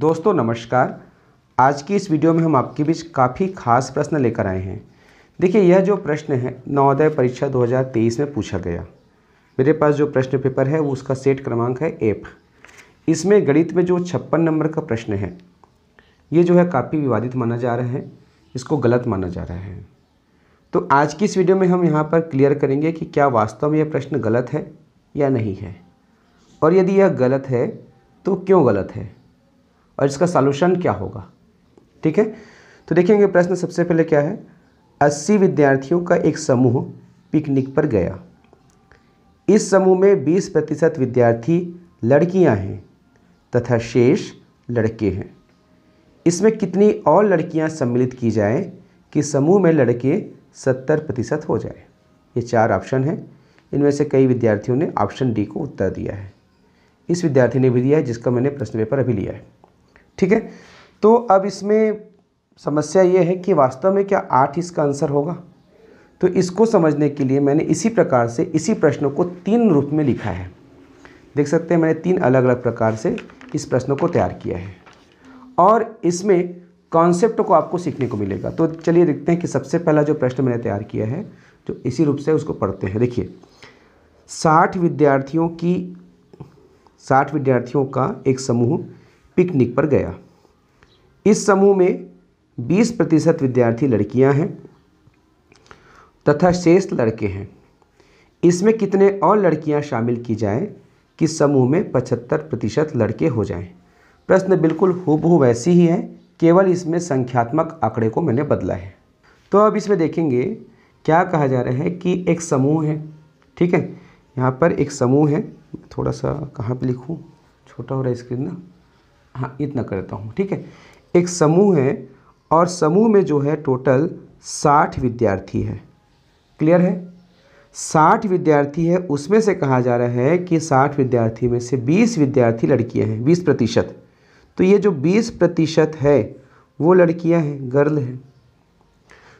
दोस्तों नमस्कार आज की इस वीडियो में हम आपके बीच काफ़ी खास प्रश्न लेकर आए हैं देखिए यह जो प्रश्न है नवोदय परीक्षा 2023 में पूछा गया मेरे पास जो प्रश्न पेपर है वो उसका सेट क्रमांक है एफ इसमें गणित में जो छप्पन नंबर का प्रश्न है ये जो है काफ़ी विवादित माना जा रहा है इसको गलत माना जा रहा है तो आज की इस वीडियो में हम यहाँ पर क्लियर करेंगे कि क्या वास्तव में यह प्रश्न गलत है या नहीं है और यदि यह गलत है तो क्यों गलत है और इसका सॉल्यूशन क्या होगा ठीक है तो देखेंगे प्रश्न सबसे पहले क्या है अस्सी विद्यार्थियों का एक समूह पिकनिक पर गया इस समूह में बीस प्रतिशत विद्यार्थी लड़कियां हैं तथा शेष लड़के हैं इसमें कितनी और लड़कियां सम्मिलित की जाए कि समूह में लड़के सत्तर प्रतिशत हो जाए ये चार ऑप्शन हैं इनमें से कई विद्यार्थियों ने ऑप्शन डी को उत्तर दिया है इस विद्यार्थी ने भी दिया है जिसका मैंने प्रश्न पेपर अभी लिया है ठीक है तो अब इसमें समस्या ये है कि वास्तव में क्या आठ इसका आंसर होगा तो इसको समझने के लिए मैंने इसी प्रकार से इसी प्रश्न को तीन रूप में लिखा है देख सकते हैं मैंने तीन अलग अलग प्रकार से इस प्रश्न को तैयार किया है और इसमें कॉन्सेप्ट को आपको सीखने को मिलेगा तो चलिए देखते हैं कि सबसे पहला जो प्रश्न मैंने तैयार किया है जो इसी रूप से उसको पढ़ते हैं देखिए साठ विद्यार्थियों की साठ विद्यार्थियों का एक समूह पिकनिक पर गया इस समूह में 20 प्रतिशत विद्यार्थी लड़कियां हैं तथा शेष लड़के हैं इसमें कितने और लड़कियां शामिल की जाएं कि समूह में 75 प्रतिशत लड़के हो जाएं प्रश्न बिल्कुल हूबहू वैसी ही है केवल इसमें संख्यात्मक आंकड़े को मैंने बदला है तो अब इसमें देखेंगे क्या कहा जा रहा है कि एक समूह है ठीक है यहाँ पर एक समूह है थोड़ा सा कहाँ पर लिखूँ छोटा हो रहा है स्क्रीन ना हाँ इतना करता हूँ ठीक है एक समूह है और समूह में जो है टोटल साठ विद्यार्थी है क्लियर है साठ विद्यार्थी है उसमें से कहा जा रहा है कि साठ विद्यार्थी में से बीस विद्यार्थी लड़कियां हैं बीस प्रतिशत तो ये जो बीस प्रतिशत है वो लड़कियां हैं गर्ल हैं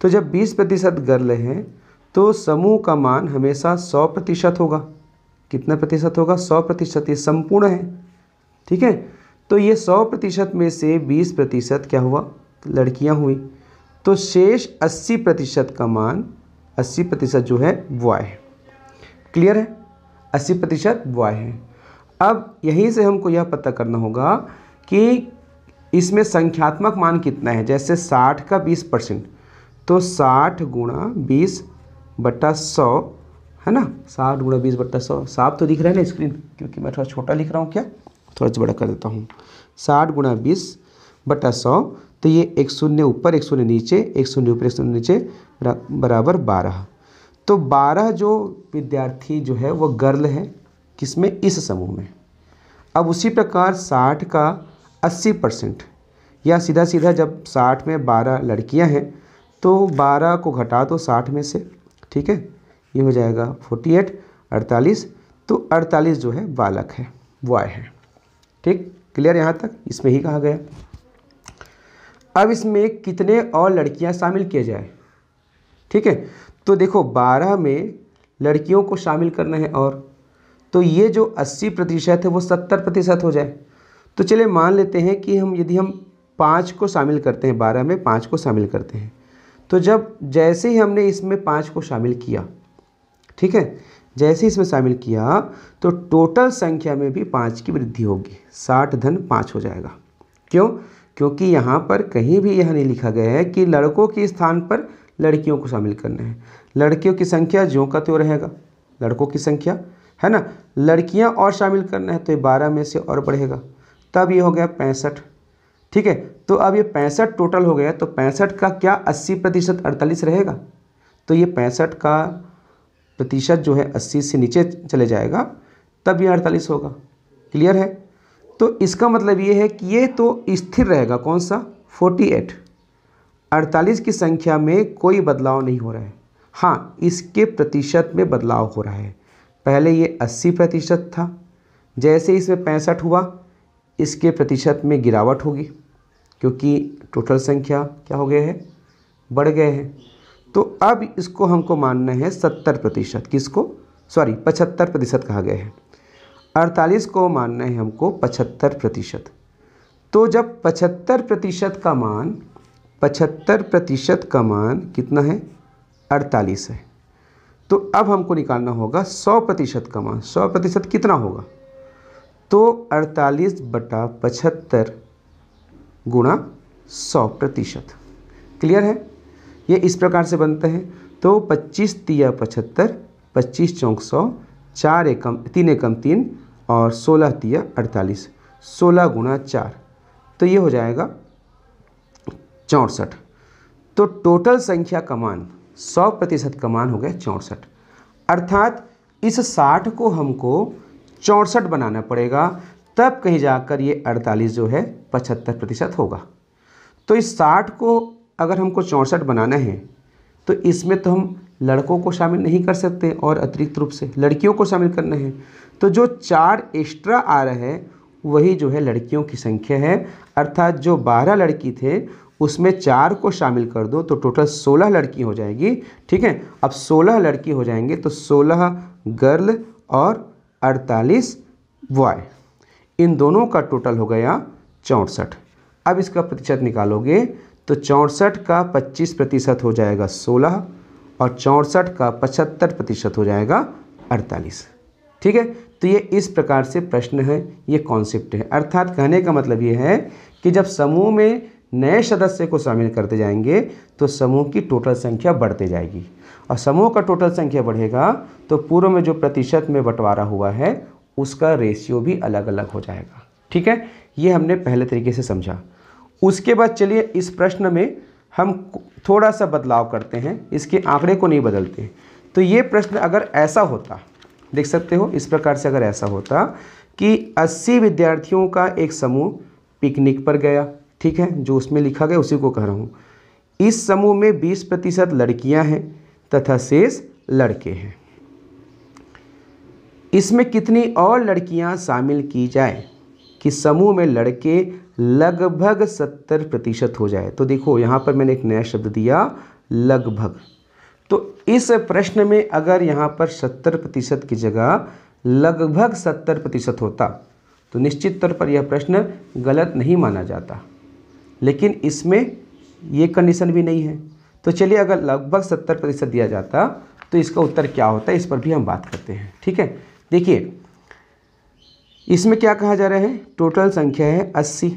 तो जब बीस प्रतिशत गर्ल हैं तो समूह का मान हमेशा सौ प्रतिशत होगा कितना प्रतिशत होगा सौ प्रतिशत ये संपूर्ण है ठीक है तो ये सौ प्रतिशत में से बीस प्रतिशत क्या हुआ लड़कियां हुई तो शेष अस्सी प्रतिशत का मान अस्सी प्रतिशत जो है बॉय है क्लियर है अस्सी प्रतिशत बॉय है अब यहीं से हमको यह पता करना होगा कि इसमें संख्यात्मक मान कितना है जैसे साठ का बीस परसेंट तो साठ गुणा बीस बट्टा सौ है ना साठ गुणा बीस बट्टा सौ साफ तो दिख रहा है ना स्क्रीन क्योंकि मैं थोड़ा छोटा लिख रहा हूँ क्या थोड़ा सा बड़ा कर देता हूँ साठ गुणा बीस बटा सौ तो ये एक शून्य ऊपर एक शून्य नीचे एक शून्य ऊपर एक शून्य नीचे बराबर बारह तो बारह जो विद्यार्थी जो है वो गर्ल है किसमें इस समूह में अब उसी प्रकार साठ का अस्सी परसेंट या सीधा सीधा जब साठ में बारह लड़कियां हैं तो बारह को घटा दो साठ में से ठीक है ये हो जाएगा फोर्टी एट अड़तालीस तो अड़तालीस जो है बालक है वॉय है ठीक क्लियर यहाँ तक इसमें ही कहा गया अब इसमें कितने और लड़कियाँ शामिल किए जाए ठीक है तो देखो बारह में लड़कियों को शामिल करना है और तो ये जो अस्सी प्रतिशत है वो सत्तर प्रतिशत हो जाए तो चलिए मान लेते हैं कि हम यदि हम पाँच को शामिल करते हैं बारह में पाँच को शामिल करते हैं तो जब जैसे ही हमने इसमें पाँच को शामिल किया ठीक है जैसे इसमें शामिल किया तो टोटल संख्या में भी पाँच की वृद्धि होगी साठ धन पाँच हो जाएगा क्यों क्योंकि यहाँ पर कहीं भी यह नहीं लिखा गया है कि लड़कों के स्थान पर लड़कियों को शामिल करना है लड़कियों की संख्या ज्यों का त्यों रहेगा लड़कों की संख्या है ना लड़कियाँ और शामिल करना है तो ये बारह में से और बढ़ेगा तब ये हो गया पैंसठ ठीक है तो अब ये पैंसठ टोटल हो गया तो पैंसठ का क्या अस्सी प्रतिशत अड़तालीस रहेगा तो ये पैंसठ का प्रतिशत जो है अस्सी से नीचे चले जाएगा तब ये अड़तालीस होगा क्लियर है तो इसका मतलब ये है कि ये तो स्थिर रहेगा कौन सा फोर्टी एट अड़तालीस की संख्या में कोई बदलाव नहीं हो रहा है हाँ इसके प्रतिशत में बदलाव हो रहा है पहले ये अस्सी प्रतिशत था जैसे इसमें पैंसठ हुआ इसके प्रतिशत में गिरावट होगी क्योंकि टोटल संख्या क्या हो गए है बढ़ गए हैं तो अब इसको हमको मानना है सत्तर प्रतिशत किसको सॉरी पचहत्तर प्रतिशत कहा गया है अड़तालीस को मानना है हमको पचहत्तर प्रतिशत तो जब पचहत्तर प्रतिशत का मान पचहत्तर प्रतिशत का मान कितना है अड़तालीस है तो अब हमको निकालना होगा सौ प्रतिशत का मान सौ प्रतिशत कितना होगा तो अड़तालीस बटा पचहत्तर गुणा सौ प्रतिशत क्लियर है ये इस प्रकार से बनते हैं तो पच्चीस तिया पचहत्तर पच्चीस चौंक सौ चार एकम तीन एकम तीन और सोलह तिया अड़तालीस सोलह गुणा चार तो ये हो जाएगा चौंसठ तो टोटल संख्या का मान सौ प्रतिशत का मान हो गया चौंसठ अर्थात इस साठ को हमको चौंसठ बनाना पड़ेगा तब कहीं जाकर ये अड़तालीस जो है पचहत्तर प्रतिशत होगा तो इस साठ को अगर हमको चौंसठ बनाना है तो इसमें तो हम लड़कों को शामिल नहीं कर सकते और अतिरिक्त रूप से लड़कियों को शामिल करना है तो जो चार एक्स्ट्रा आ रहा है वही जो है लड़कियों की संख्या है अर्थात जो बारह लड़की थे उसमें चार को शामिल कर दो तो टोटल सोलह लड़की हो जाएगी ठीक है अब सोलह लड़की हो जाएंगे तो सोलह गर्ल और अड़तालीस बॉय इन दोनों का टोटल हो गया चौंसठ अब इसका प्रतिशत निकालोगे तो चौंसठ का पच्चीस प्रतिशत हो जाएगा सोलह और चौंसठ का पचहत्तर प्रतिशत हो जाएगा अड़तालीस ठीक है तो ये इस प्रकार से प्रश्न है ये कॉन्सेप्ट है अर्थात कहने का मतलब ये है कि जब समूह में नए सदस्य को शामिल करते जाएंगे तो समूह की टोटल संख्या बढ़ते जाएगी और समूह का टोटल संख्या बढ़ेगा तो पूर्व में जो प्रतिशत में बंटवारा हुआ है उसका रेशियो भी अलग अलग हो जाएगा ठीक है ये हमने पहले तरीके से समझा उसके बाद चलिए इस प्रश्न में हम थोड़ा सा बदलाव करते हैं इसके आंकड़े को नहीं बदलते तो ये प्रश्न अगर ऐसा होता देख सकते हो इस प्रकार से अगर ऐसा होता कि 80 विद्यार्थियों का एक समूह पिकनिक पर गया ठीक है जो उसमें लिखा गया उसी को कह रहा हूँ इस समूह में 20 प्रतिशत लड़कियाँ हैं तथा शेष लड़के हैं इसमें कितनी और लड़कियां शामिल की जाए कि समूह में लड़के लगभग सत्तर प्रतिशत हो जाए तो देखो यहाँ पर मैंने एक नया शब्द दिया लगभग तो इस प्रश्न में अगर यहाँ पर सत्तर प्रतिशत की जगह लगभग सत्तर प्रतिशत होता तो निश्चित तौर पर यह प्रश्न गलत नहीं माना जाता लेकिन इसमें ये कंडीशन भी नहीं है तो चलिए अगर लगभग सत्तर प्रतिशत दिया जाता तो इसका उत्तर क्या होता है इस पर भी हम बात करते हैं ठीक है देखिए इसमें क्या कहा जा रहा है टोटल संख्या है अस्सी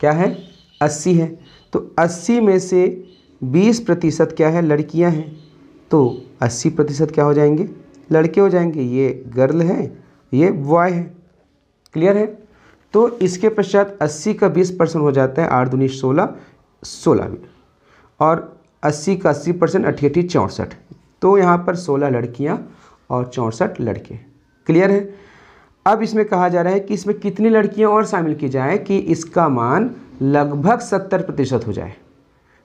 क्या है अस्सी है तो अस्सी में से बीस प्रतिशत क्या है लड़कियां हैं तो अस्सी प्रतिशत क्या हो जाएंगे लड़के हो जाएंगे ये गर्ल है ये बॉय है क्लियर है तो इसके पश्चात 80 का 20 परसेंट हो जाता है आठ दुनिया सोलह सोलह और 80 का 80 परसेंट अठेठी चौंसठ तो यहाँ पर 16 लड़कियाँ और चौंसठ लड़के क्लियर है अब इसमें कहा जा रहा है कि इसमें कितनी लड़कियां और शामिल की जाए कि इसका मान लगभग सत्तर प्रतिशत हो जाए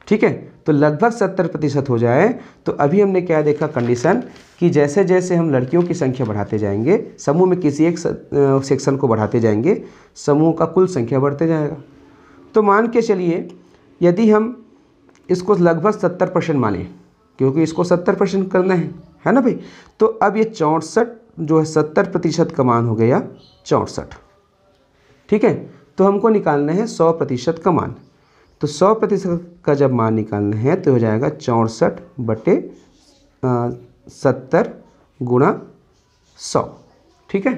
ठीक है तो लगभग सत्तर प्रतिशत हो जाए तो अभी हमने क्या देखा कंडीशन कि जैसे जैसे हम लड़कियों की संख्या बढ़ाते जाएंगे समूह में किसी एक सेक्शन को बढ़ाते जाएंगे समूह का कुल संख्या बढ़ते जाएगा तो मान के चलिए यदि हम इसको लगभग सत्तर परसेंट माने क्योंकि इसको सत्तर परसेंट करना है है ना भाई तो अब ये चौंसठ जो है सत्तर प्रतिशत का मान हो गया चौंसठ ठीक है तो हमको निकालना है सौ प्रतिशत का मान तो सौ प्रतिशत का जब मान निकालना है तो हो जाएगा चौंसठ बटे सत्तर गुणा सौ ठीक है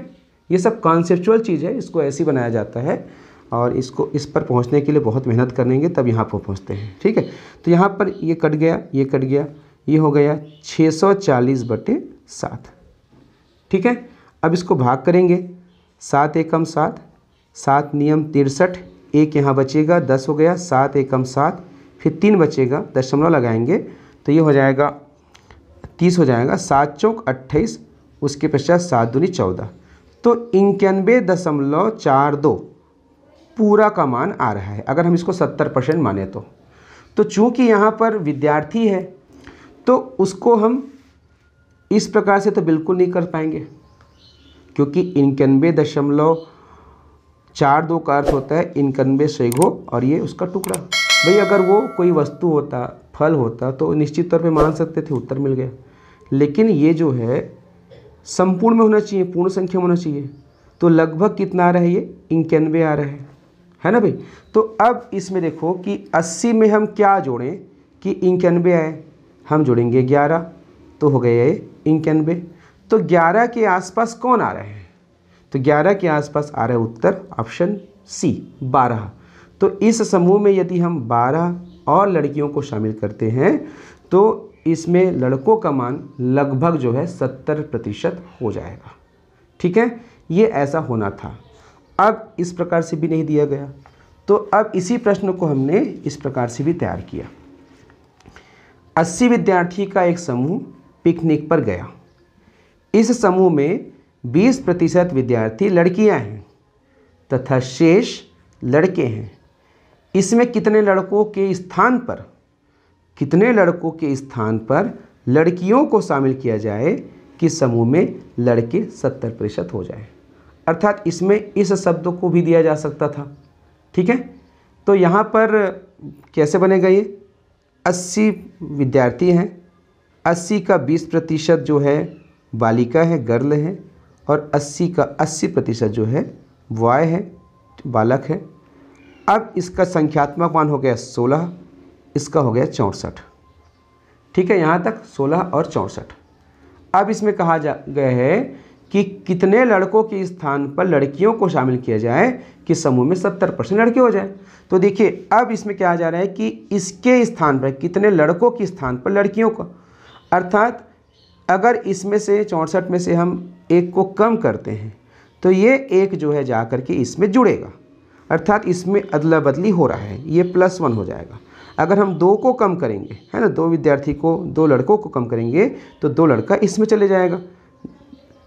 ये सब कॉन्सेप्चुअल चीज़ है इसको ऐसी बनाया जाता है और इसको इस पर पहुंचने के लिए बहुत मेहनत करेंगे तब यहाँ पर पहुँचते हैं ठीक है तो यहाँ पर ये कट गया ये कट गया ये हो गया छः सौ चालीस बटे सात ठीक है अब इसको भाग करेंगे सात एकम सात सात नियम तिरसठ एक यहाँ बचेगा दस हो गया सात एकम सात फिर तीन बचेगा दशमलव लगाएंगे तो ये हो जाएगा तीस हो जाएगा सात चौक अट्ठाईस उसके पश्चात सात दूनी चौदह तो इक्यानबे दशमलव चार दो पूरा का मान आ रहा है अगर हम इसको सत्तर परसेंट माने तो तो चूंकि यहाँ पर विद्यार्थी है तो उसको हम इस प्रकार से तो बिल्कुल नहीं कर पाएंगे क्योंकि इक्यानबे दशमलव चार दो का अर्थ होता है इक्यानवे सेगो और ये उसका टुकड़ा भाई अगर वो कोई वस्तु होता फल होता तो निश्चित तौर पे मान सकते थे उत्तर मिल गया लेकिन ये जो है संपूर्ण में होना चाहिए पूर्ण संख्या में होना चाहिए तो लगभग कितना आ रहा है ये इक्यानबे आ रहा है है ना भाई तो अब इसमें देखो कि अस्सी में हम क्या जोड़ें कि इक्यानबे आए हम जोड़ेंगे ग्यारह तो हो गए ये इक्यानवे तो ग्यारह के आसपास कौन आ रहे हैं तो ग्यारह के आसपास आ रहे उत्तर ऑप्शन सी बारह तो इस समूह में यदि हम बारह और लड़कियों को शामिल करते हैं तो इसमें लड़कों का मान लगभग जो है सत्तर प्रतिशत हो जाएगा ठीक है ये ऐसा होना था अब इस प्रकार से भी नहीं दिया गया तो अब इसी प्रश्न को हमने इस प्रकार से भी तैयार किया अस्सी विद्यार्थी का एक समूह पिकनिक पर गया इस समूह में 20 प्रतिशत विद्यार्थी लड़कियां हैं तथा शेष लड़के हैं इसमें कितने लड़कों के स्थान पर कितने लड़कों के स्थान पर लड़कियों को शामिल किया जाए कि समूह में लड़के सत्तर प्रतिशत हो जाए अर्थात इसमें इस शब्द को भी दिया जा सकता था ठीक है तो यहाँ पर कैसे बनेगा ये अस्सी विद्यार्थी हैं अस्सी का बीस प्रतिशत जो है बालिका है गर्ल है और अस्सी का अस्सी प्रतिशत जो है बॉय है बालक है अब इसका संख्यात्मक मान हो गया सोलह इसका हो गया चौंसठ ठीक है यहाँ तक सोलह और चौंसठ अब इसमें कहा जा गया है कि कितने लड़कों के स्थान पर लड़कियों को शामिल किया जाए कि समूह में सत्तर परसेंट लड़के हो जाए तो देखिए अब इसमें क्या आ जा रहा है कि इसके स्थान पर कितने लड़कों के स्थान पर लड़कियों का अर्थात अगर इसमें से चौंसठ में से हम एक को कम करते हैं तो ये एक जो है जा के इसमें जुड़ेगा अर्थात इसमें अदला बदली हो रहा है ये प्लस वन हो जाएगा अगर हम दो को कम करेंगे है ना दो विद्यार्थी को दो लड़कों को कम करेंगे तो दो लड़का इसमें चले जाएगा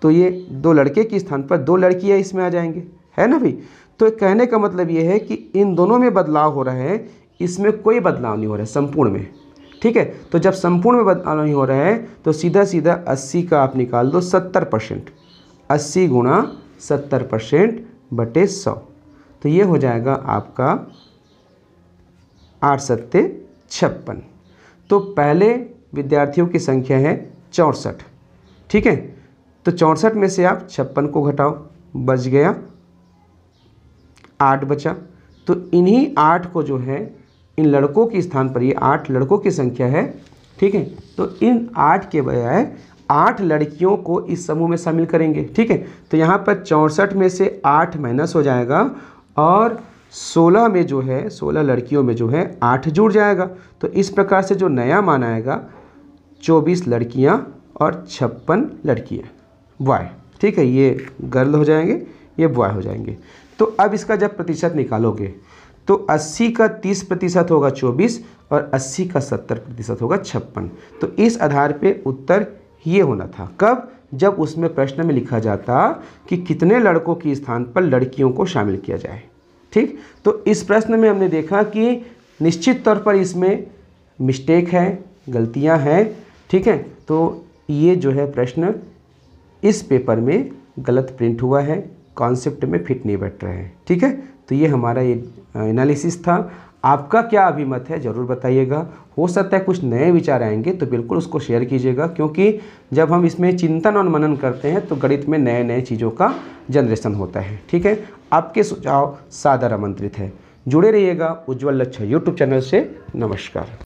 तो ये दो लड़के के स्थान पर दो लड़कियाँ इसमें आ जाएंगे है ना भाई तो कहने का मतलब ये है कि इन दोनों में बदलाव हो रहा है इसमें कोई बदलाव नहीं हो रहा है संपूर्ण में ठीक है तो जब संपूर्ण में बदलाव नहीं हो रहा है तो सीधा सीधा अस्सी का आप निकाल दो सत्तर परसेंट अस्सी गुणा सत्तर परसेंट बटे सौ तो ये हो जाएगा आपका आठ सत्ते छप्पन तो पहले विद्यार्थियों की संख्या है चौंसठ ठीक है तो चौंसठ में से आप छप्पन को घटाओ बच गया आठ बचा तो इन्हीं आठ को जो है इन लड़कों के स्थान पर ये आठ लड़कों की संख्या है ठीक है तो इन आठ के बजाय आठ लड़कियों को इस समूह में शामिल करेंगे ठीक है तो यहाँ पर चौंसठ में से आठ माइनस हो जाएगा और सोलह में जो है सोलह लड़कियों में जो है आठ जुड़ जाएगा तो इस प्रकार से जो नया मान आएगा चौबीस लड़कियाँ और छप्पन लड़कियाँ बॉय ठीक है ये गर्ल हो जाएंगे ये बॉय हो जाएंगे तो अब इसका जब प्रतिशत निकालोगे तो 80 का 30 प्रतिशत होगा 24 और 80 का 70 प्रतिशत होगा छप्पन तो इस आधार पे उत्तर ये होना था कब जब उसमें प्रश्न में लिखा जाता कि कितने लड़कों के स्थान पर लड़कियों को शामिल किया जाए ठीक तो इस प्रश्न में हमने देखा कि निश्चित तौर पर इसमें मिस्टेक है गलतियां हैं ठीक है तो ये जो है प्रश्न इस पेपर में गलत प्रिंट हुआ है कॉन्सेप्ट में फिट नहीं बैठ रहे हैं ठीक है तो ये हमारा ये एनालिसिस था आपका क्या अभिमत है ज़रूर बताइएगा हो सकता है कुछ नए विचार आएंगे तो बिल्कुल उसको शेयर कीजिएगा क्योंकि जब हम इसमें चिंतन और मनन करते हैं तो गणित में नए नए चीज़ों का जनरेशन होता है ठीक है आपके सुझाव सादर आमंत्रित है जुड़े रहिएगा उज्ज्वल लक्ष्य यूट्यूब चैनल से नमस्कार